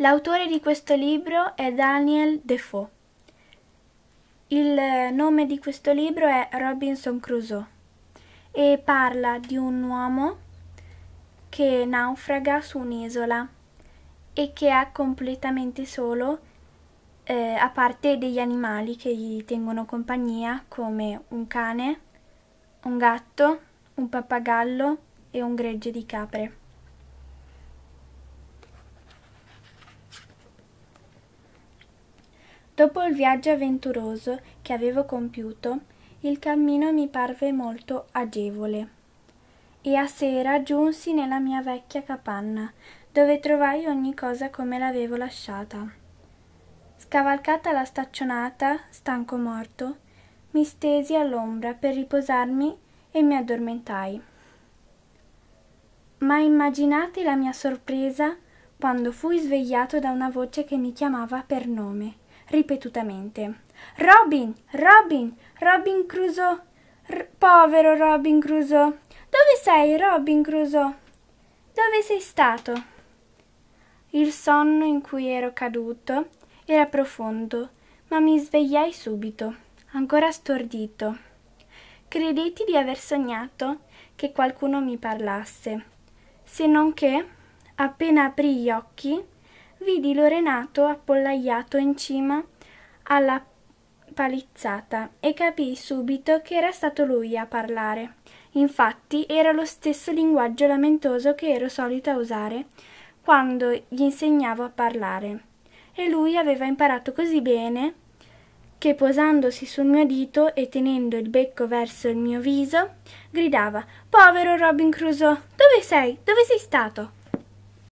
L'autore di questo libro è Daniel Defoe. Il eh, nome di questo libro è Robinson Crusoe e parla di un uomo che naufraga su un'isola e che è completamente solo, eh, a parte degli animali che gli tengono compagnia, come un cane, un gatto, un pappagallo e un gregge di capre. Dopo il viaggio avventuroso che avevo compiuto, il cammino mi parve molto agevole. E a sera giunsi nella mia vecchia capanna, dove trovai ogni cosa come l'avevo lasciata. Scavalcata la staccionata, stanco morto, mi stesi all'ombra per riposarmi e mi addormentai. Ma immaginate la mia sorpresa quando fui svegliato da una voce che mi chiamava per nome ripetutamente. Robin, Robin, Robin Crusoe. R- povero Robin Crusoe. Dove sei, Robin Crusoe? Dove sei stato? Il sonno in cui ero caduto era profondo, ma mi svegliai subito, ancora stordito. Credetti di aver sognato che qualcuno mi parlasse, se non che, appena aprì gli occhi, vidi Lorenato appollaiato in cima alla palizzata e capii subito che era stato lui a parlare. Infatti era lo stesso linguaggio lamentoso che ero solita usare quando gli insegnavo a parlare. E lui aveva imparato così bene che posandosi sul mio dito e tenendo il becco verso il mio viso, gridava Povero Robin Crusoe, dove sei? Dove sei stato?